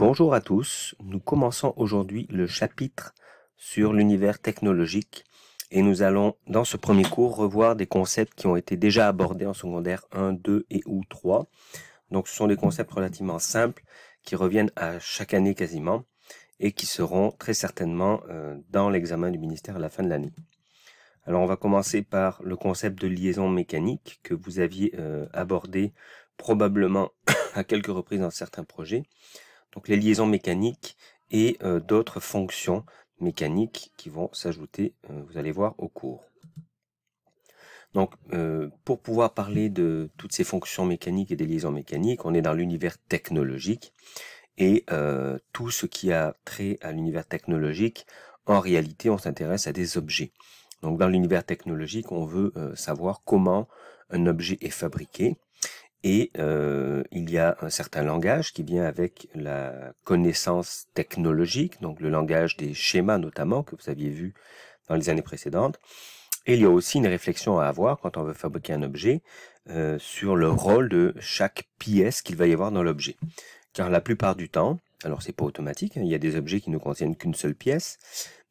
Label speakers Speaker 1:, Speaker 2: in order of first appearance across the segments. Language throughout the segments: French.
Speaker 1: Bonjour à tous, nous commençons aujourd'hui le chapitre sur l'univers technologique et nous allons dans ce premier cours revoir des concepts qui ont été déjà abordés en secondaire 1, 2 et ou 3. Donc ce sont des concepts relativement simples qui reviennent à chaque année quasiment et qui seront très certainement euh, dans l'examen du ministère à la fin de l'année. Alors on va commencer par le concept de liaison mécanique que vous aviez euh, abordé probablement à quelques reprises dans certains projets donc les liaisons mécaniques et euh, d'autres fonctions mécaniques qui vont s'ajouter, euh, vous allez voir, au cours. Donc, euh, pour pouvoir parler de toutes ces fonctions mécaniques et des liaisons mécaniques, on est dans l'univers technologique. Et tout ce qui a trait à l'univers technologique, en réalité, on s'intéresse à des objets. Donc, dans l'univers technologique, on veut savoir comment un objet est fabriqué, et euh, il y a un certain langage qui vient avec la connaissance technologique, donc le langage des schémas notamment, que vous aviez vu dans les années précédentes. Et il y a aussi une réflexion à avoir quand on veut fabriquer un objet euh, sur le rôle de chaque pièce qu'il va y avoir dans l'objet. Car la plupart du temps, alors c'est pas automatique, hein, il y a des objets qui ne contiennent qu'une seule pièce,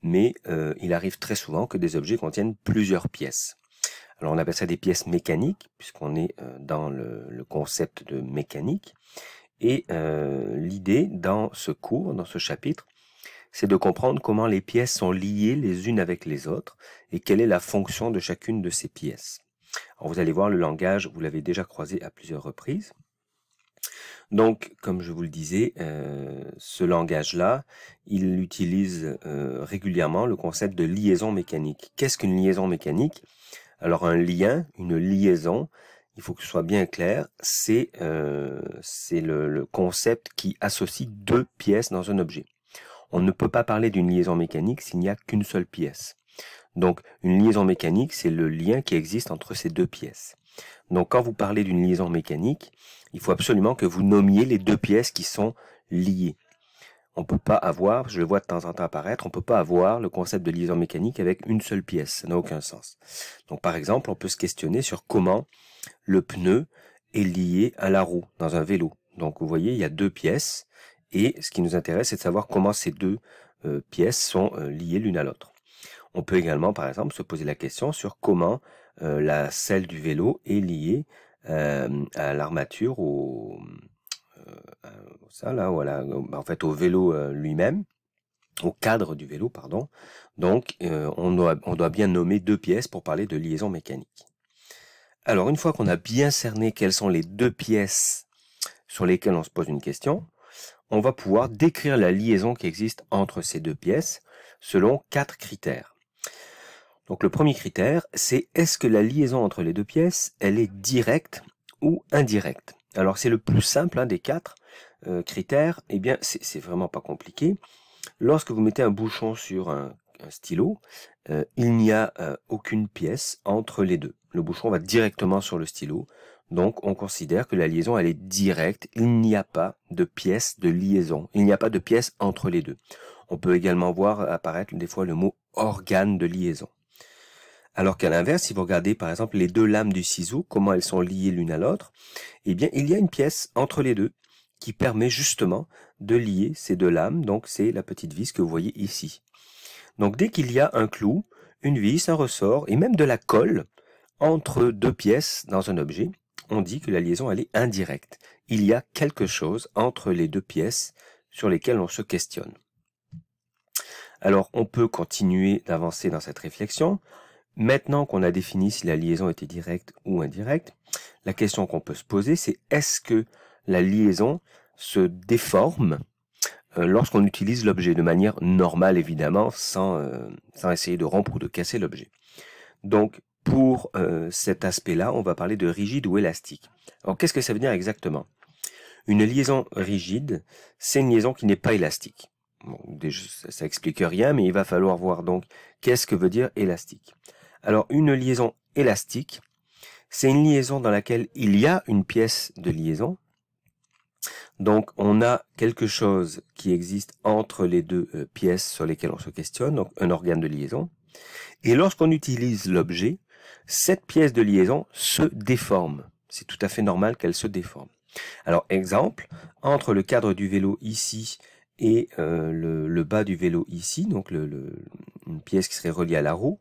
Speaker 1: mais euh, il arrive très souvent que des objets contiennent plusieurs pièces. Alors on appelle ça des pièces mécaniques, puisqu'on est euh, dans le, concept de mécanique. Et euh, l'idée dans ce cours, dans ce chapitre, c'est de comprendre comment les pièces sont liées les unes avec les autres et quelle est la fonction de chacune de ces pièces. Alors vous allez voir, le langage, vous l'avez déjà croisé à plusieurs reprises. Donc, comme je vous le disais, euh, ce langage-là, il utilise régulièrement le concept de liaison mécanique. Qu'est-ce qu'une liaison mécanique alors un lien, une liaison, il faut que ce soit bien clair, c'est euh, le, le concept qui associe deux pièces dans un objet. On ne peut pas parler d'une liaison mécanique s'il n'y a qu'une seule pièce. Donc une liaison mécanique, c'est le lien qui existe entre ces deux pièces. Donc quand vous parlez d'une liaison mécanique, il faut absolument que vous nommiez les deux pièces qui sont liées on peut pas avoir, je le vois de temps en temps apparaître, on peut pas avoir le concept de liaison mécanique avec une seule pièce. Ça n'a aucun sens. Donc, par exemple, on peut se questionner sur comment le pneu est lié à la roue dans un vélo. Donc, vous voyez, il y a deux pièces. Et ce qui nous intéresse, c'est de savoir comment ces deux euh, pièces sont euh, liées l'une à l'autre. On peut également, par exemple, se poser la question sur comment euh, la selle du vélo est liée à l'armature ou... Euh, euh, ça là, voilà, bah, en fait au vélo euh, lui-même, au cadre du vélo, pardon. Donc on doit, on doit bien nommer deux pièces pour parler de liaison mécanique. Alors une fois qu'on a bien cerné quelles sont les deux pièces sur lesquelles on se pose une question, on va pouvoir décrire la liaison qui existe entre ces deux pièces selon quatre critères. Donc le premier critère, c'est est-ce que la liaison entre les deux pièces, elle est directe ou indirecte alors c'est le plus simple hein, des quatre euh, critères. Eh bien, c'est vraiment pas compliqué. Lorsque vous mettez un bouchon sur un, stylo, euh, il n'y a euh, aucune pièce entre les deux. Le bouchon va directement sur le stylo. Donc on considère que la liaison elle est directe. Il n'y a pas de pièce de liaison. Il n'y a pas de pièce entre les deux. On peut également voir apparaître des fois le mot organe de liaison. Alors qu'à l'inverse, si vous regardez par exemple les deux lames du ciseau, comment elles sont liées l'une à l'autre, eh bien il y a une pièce entre les deux qui permet justement de lier ces deux lames, donc c'est la petite vis que vous voyez ici. Donc dès qu'il y a un clou, une vis, un ressort et même de la colle entre deux pièces dans un objet, on dit que la liaison elle est indirecte. Il y a quelque chose entre les deux pièces sur lesquelles on se questionne. Alors on peut continuer d'avancer dans cette réflexion Maintenant qu'on a défini si la liaison était directe ou indirecte, la question qu'on peut se poser, c'est est-ce que la liaison se déforme euh, lorsqu'on utilise l'objet de manière normale, évidemment, euh, sans, essayer de rompre ou de casser l'objet. Donc, pour euh, cet aspect-là, on va parler de rigide ou élastique. Alors, qu'est-ce que ça veut dire exactement Une liaison rigide, c'est une liaison qui n'est pas élastique. ça, explique rien, mais il va falloir voir donc qu'est-ce que veut dire élastique. Alors une liaison élastique, c'est une liaison dans laquelle il y a une pièce de liaison. Donc on a quelque chose qui existe entre les deux euh, pièces sur lesquelles on se questionne, donc un organe de liaison. Et lorsqu'on utilise l'objet, cette pièce de liaison se déforme. C'est tout à fait normal qu'elle se déforme. Alors exemple, entre le cadre du vélo ici et euh, le, bas du vélo ici, donc le, une pièce qui serait reliée à la roue,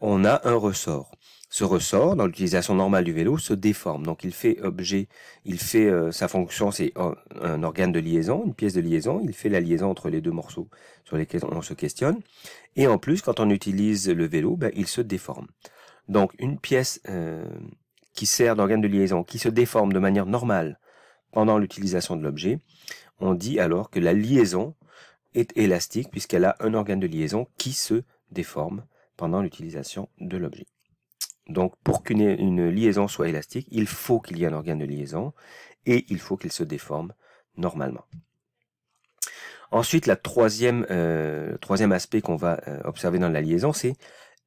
Speaker 1: on a un ressort. Ce ressort, dans l'utilisation normale du vélo, se déforme. Donc il fait objet, il fait euh, sa fonction, c'est un, organe de liaison, une pièce de liaison, il fait la liaison entre les deux morceaux sur lesquels on se questionne. Et en plus, quand on utilise le vélo, ben, il se déforme. Donc une pièce euh, qui sert d'organe de liaison, qui se déforme de manière normale pendant l'utilisation de l'objet, on dit alors que la liaison est élastique puisqu'elle a un organe de liaison qui se déforme pendant l'utilisation de l'objet. Donc pour qu'une liaison soit élastique, il faut qu'il y ait un organe de liaison et il faut qu'il se déforme normalement. Ensuite, la troisième, euh, troisième aspect qu'on va euh, observer dans la liaison, c'est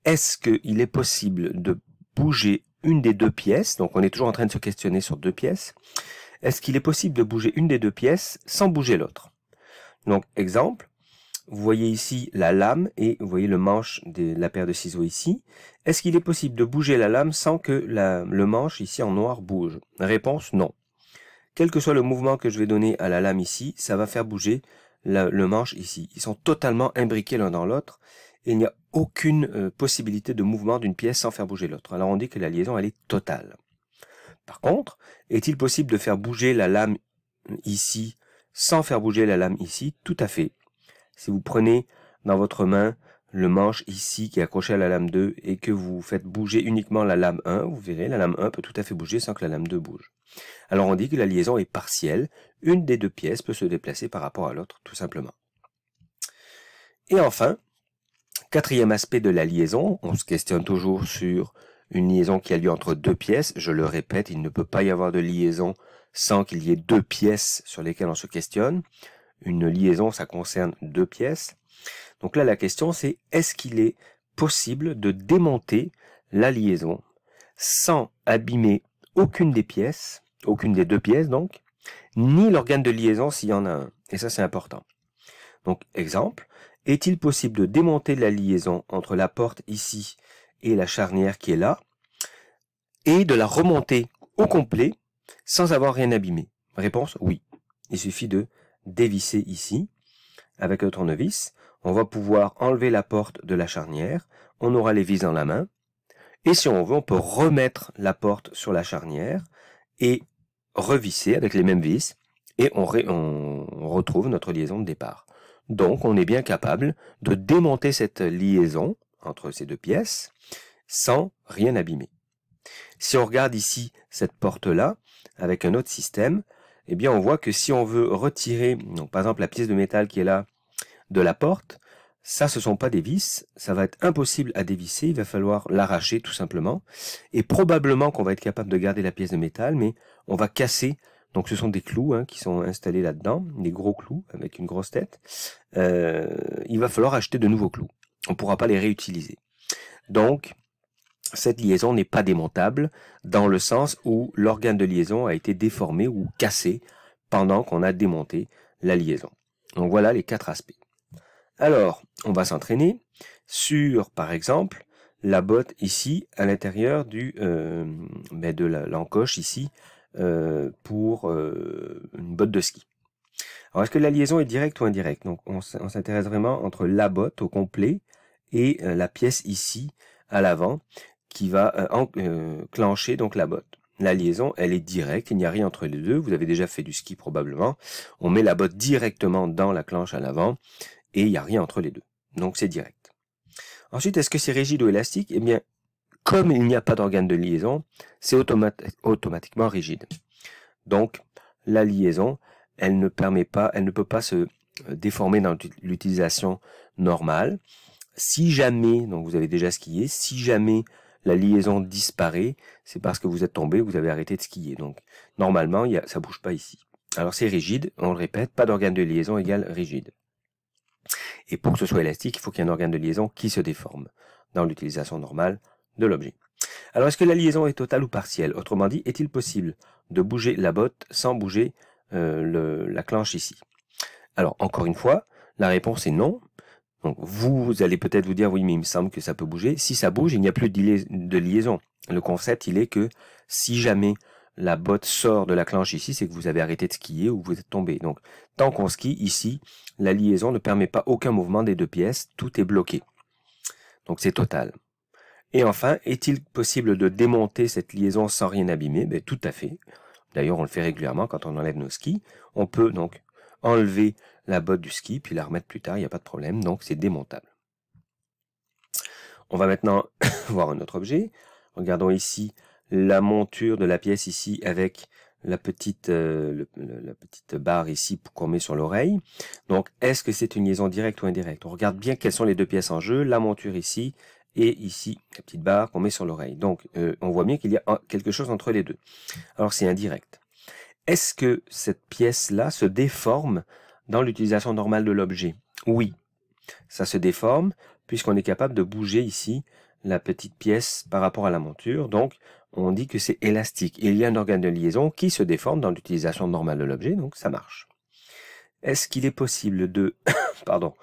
Speaker 1: est-ce qu'il est possible de bouger une des deux pièces, donc on est toujours en train de se questionner sur deux pièces, est-ce qu'il est possible de bouger une des deux pièces sans bouger l'autre donc, exemple, vous voyez ici la lame et vous voyez le manche de la paire de ciseaux ici. Est-ce qu'il est possible de bouger la lame sans que le manche ici en noir bouge Réponse non. Quel que soit le mouvement que je vais donner à la lame ici, ça va faire bouger le manche ici. Ils sont totalement imbriqués l'un dans l'autre et il n'y a aucune euh, possibilité de mouvement d'une pièce sans faire bouger l'autre. Alors on dit que la liaison elle est totale. Par contre, est-il possible de faire bouger la lame ici sans faire bouger la lame ici, tout à fait. Si vous prenez dans votre main le manche ici qui est accroché à la lame 2 et que vous faites bouger uniquement la lame 1, vous verrez, la lame 1 peut tout à fait bouger sans que la lame 2 bouge. Alors on dit que la liaison est partielle, une des deux pièces peut se déplacer par rapport à l'autre tout simplement. Et enfin, quatrième aspect de la liaison, on se questionne toujours sur une liaison qui a lieu entre deux pièces, je le répète, il ne peut pas y avoir de liaison sans qu'il y ait deux pièces sur lesquelles on se questionne. Une liaison, ça concerne deux pièces. Donc là, la question, c'est est-ce qu'il est possible de démonter la liaison sans abîmer aucune des pièces, aucune des deux pièces donc, ni l'organe de liaison s'il y en a un. Et ça, c'est important. Donc, exemple, est-il possible de démonter la liaison entre la porte ici et la charnière qui est là, et de la remonter au complet sans avoir rien abîmé Réponse, oui. Il suffit de dévisser ici. Avec le tournevis, on va pouvoir enlever la porte de la charnière, on aura les vis dans la main, et si on veut, on peut remettre la porte sur la charnière et revisser avec les mêmes vis, et on, on retrouve notre liaison de départ. Donc on est bien capable de démonter cette liaison entre ces deux pièces sans rien abîmer. Si on regarde ici cette porte-là, avec un autre système, eh bien on voit que si on veut retirer, par exemple la pièce de métal qui est là, de la porte, ça ce sont pas des vis, ça va être impossible à dévisser, il va falloir l'arracher tout simplement, et probablement qu'on va être capable de garder la pièce de métal, mais on va casser, donc ce sont des clous hein, qui sont installés là-dedans, des gros clous avec une grosse tête, euh, il va falloir acheter de nouveaux clous, on pourra pas les réutiliser. Donc cette liaison n'est pas démontable dans le sens où l'organe de liaison a été déformé ou cassé pendant qu'on a démonté la liaison. Donc voilà les quatre aspects. Alors, on va s'entraîner sur, par exemple, la botte ici à l'intérieur du euh, ben de l'encoche ici euh, pour euh, une botte de ski. Alors, est-ce que la liaison est directe ou indirecte Donc, on s'intéresse vraiment entre la botte au complet et euh, la pièce ici à l'avant qui va euh, enclencher euh, donc la botte. La liaison, elle est directe, il n'y a rien entre les deux. Vous avez déjà fait du ski probablement. On met la botte directement dans la clenche à l'avant et il n'y a rien entre les deux. Donc c'est direct. Ensuite, est-ce que c'est rigide ou élastique Eh bien, comme il n'y a pas d'organe de liaison, c'est automatiquement rigide. Donc, la liaison, elle ne permet pas, elle ne peut pas se euh, déformer dans l'utilisation normale. Si jamais, donc vous avez déjà skié, si jamais la liaison disparaît, c'est parce que vous êtes tombé, vous avez arrêté de skier. Donc normalement, y a, ça bouge pas ici. Alors c'est rigide, on le répète, pas d'organe de liaison égale rigide. Et pour que ce soit élastique, il faut qu'il y ait un organe de liaison qui se déforme dans l'utilisation normale de l'objet. Alors est-ce que la liaison est totale ou partielle Autrement dit, est-il possible de bouger la botte sans bouger euh, la clenche ici Alors encore une fois, la réponse est non, donc, vous allez peut-être vous dire, oui, mais il me semble que ça peut bouger. Si ça bouge, il n'y a plus de liaison. Le concept, il est que si jamais la botte sort de la clanche ici, c'est que vous avez arrêté de skier ou vous êtes tombé. Donc, tant qu'on skie ici, la liaison ne permet pas aucun mouvement des deux pièces, tout est bloqué. Donc c'est total. Et enfin, est-il possible de démonter cette liaison sans rien abîmer ben, Tout à fait. D'ailleurs, on le fait régulièrement quand on enlève nos skis. On peut donc enlever la botte du ski, puis la remettre plus tard, il n'y a pas de problème, donc c'est démontable. On va maintenant voir un autre objet. Regardons ici la monture de la pièce ici avec la petite, euh, la petite barre ici qu'on met sur l'oreille. Donc, est-ce que c'est une liaison directe ou indirecte On regarde bien quelles sont les deux pièces en jeu, la monture ici et ici, la petite barre qu'on met sur l'oreille. Donc, euh, on voit bien qu'il y a quelque chose entre les deux. Alors, c'est indirect. Est-ce que cette pièce-là se déforme dans l'utilisation normale de l'objet. Oui, ça se déforme puisqu'on est capable de bouger ici la petite pièce par rapport à la monture. Donc, on dit que c'est élastique. Il y a un organe de liaison qui se déforme dans l'utilisation normale de l'objet, donc ça marche. Est-ce qu'il est possible de pardon,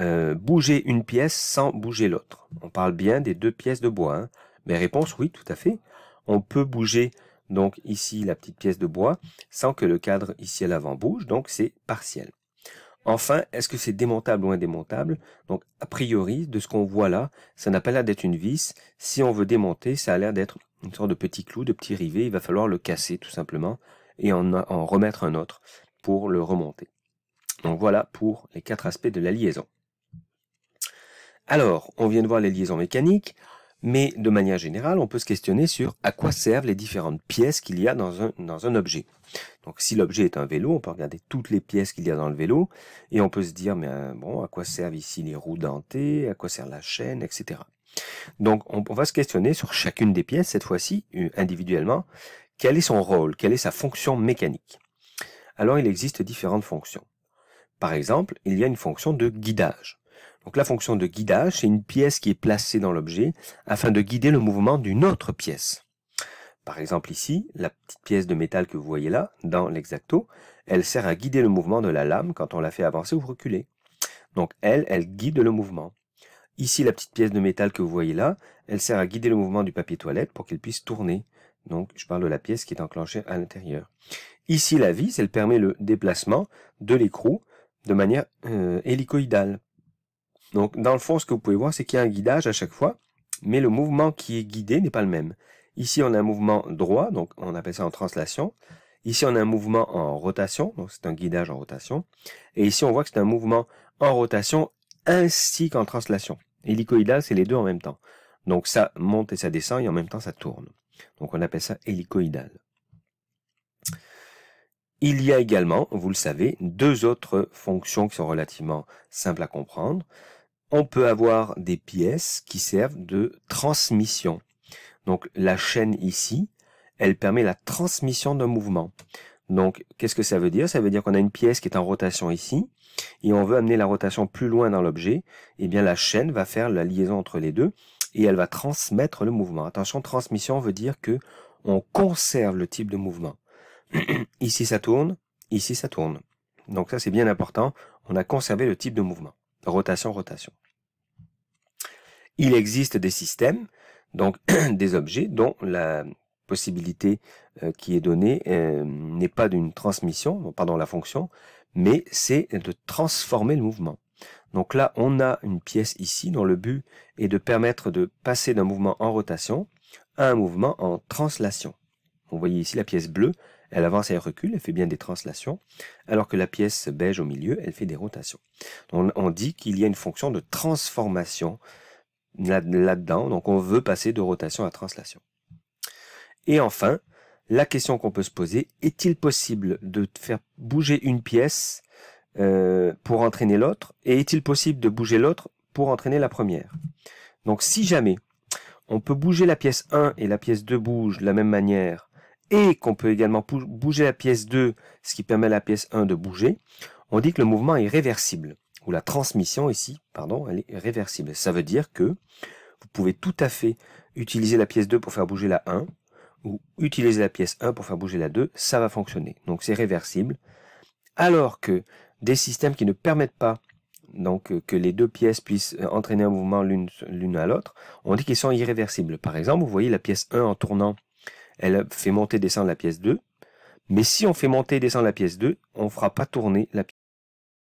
Speaker 1: euh, bouger une pièce sans bouger l'autre On parle bien des deux pièces de bois. Hein. Mais réponse, oui, tout à fait. On peut bouger donc ici la petite pièce de bois, sans que le cadre ici à l'avant bouge, donc c'est partiel. Enfin, est-ce que c'est démontable ou indémontable Donc, a priori, de ce qu'on voit là, ça n'a pas l'air d'être une vis. Si on veut démonter, ça a l'air d'être une sorte de petit clou, de petit rivet. Il va falloir le casser tout simplement et en, en remettre un autre pour le remonter. Donc voilà pour les quatre aspects de la liaison. Alors, on vient de voir les liaisons mécaniques. Mais de manière générale, on peut se questionner sur à quoi servent les différentes pièces qu'il y a dans un, dans un objet. Donc si l'objet est un vélo, on peut regarder toutes les pièces qu'il y a dans le vélo et on peut se dire, mais euh, bon, à quoi servent ici les roues dentées, à quoi sert la chaîne, etc. Donc on, on va se questionner sur chacune des pièces, cette fois-ci euh, individuellement, quel est son rôle, quelle est sa fonction mécanique. Alors il existe différentes fonctions. Par exemple, il y a une fonction de guidage. Donc la fonction de guidage, c'est une pièce qui est placée dans l'objet afin de guider le mouvement d'une autre pièce. Par exemple ici, la petite pièce de métal que vous voyez là, dans l'exacto, elle sert à guider le mouvement de la lame quand on la fait avancer ou reculer. Donc elle, elle guide le mouvement. Ici, la petite pièce de métal que vous voyez là, elle sert à guider le mouvement du papier toilette pour qu'il puisse tourner. Donc, je parle de la pièce qui est enclenchée à l'intérieur. Ici, la vis, elle permet le déplacement de l'écrou de manière euh, hélicoïdale. Donc, dans le fond, ce que vous pouvez voir, c'est qu'il y a un guidage à chaque fois, mais le mouvement qui est guidé n'est pas le même. Ici, on a un mouvement droit, donc on appelle ça en translation. Ici, on a un mouvement en rotation, donc c'est un guidage en rotation. Et ici, on voit que c'est un mouvement en rotation ainsi qu'en translation. Hélicoïdal, c'est les deux en même temps. Donc ça monte et ça descend et en même temps ça tourne. Donc on appelle ça hélicoïdal. Il y a également, vous le savez, deux autres fonctions qui sont relativement simples à comprendre on peut avoir des pièces qui servent de transmission. Donc la chaîne ici, elle permet la transmission d'un mouvement. Donc qu'est-ce que ça veut dire Ça veut dire qu'on a une pièce qui est en rotation ici, et on veut amener la rotation plus loin dans l'objet, et eh bien la chaîne va faire la liaison entre les deux, et elle va transmettre le mouvement. Attention, transmission veut dire que on conserve le type de mouvement. ici ça tourne, ici ça tourne. Donc ça c'est bien important, on a conservé le type de mouvement. Rotation, rotation. Il existe des systèmes, donc des objets dont la possibilité euh, qui est donnée euh, n'est pas d'une transmission, pardon, la fonction, mais c'est de transformer le mouvement. Donc là, on a une pièce ici dont le but est de permettre de passer d'un mouvement en rotation à un mouvement en translation. Vous voyez ici la pièce bleue, elle avance et elle recule, elle fait bien des translations, alors que la pièce beige au milieu, elle fait des rotations. on dit qu'il y a une fonction de transformation là-dedans. Donc on veut passer de rotation à translation. Et enfin, la question qu'on peut se poser, est-il possible de faire bouger une pièce euh, pour entraîner l'autre Et est-il possible de bouger l'autre pour entraîner la première Donc si jamais on peut bouger la pièce 1 et la pièce 2 bouge de la même manière, et qu'on peut également bouger la pièce 2, ce qui permet à la pièce 1 de bouger, on dit que le mouvement est réversible ou la transmission ici, pardon, elle est réversible. Ça veut dire que vous pouvez tout à fait utiliser la pièce 2 pour faire bouger la 1, ou utiliser la pièce 1 pour faire bouger la 2, ça va fonctionner. Donc c'est réversible. Alors que des systèmes qui ne permettent pas donc que les deux pièces puissent euh, entraîner un mouvement l'une à l'autre, on dit qu'ils sont irréversibles. Par exemple, vous voyez la pièce 1 en tournant, elle fait monter et descendre la pièce 2. Mais si on fait monter et descendre la pièce 2, on ne fera pas tourner la pièce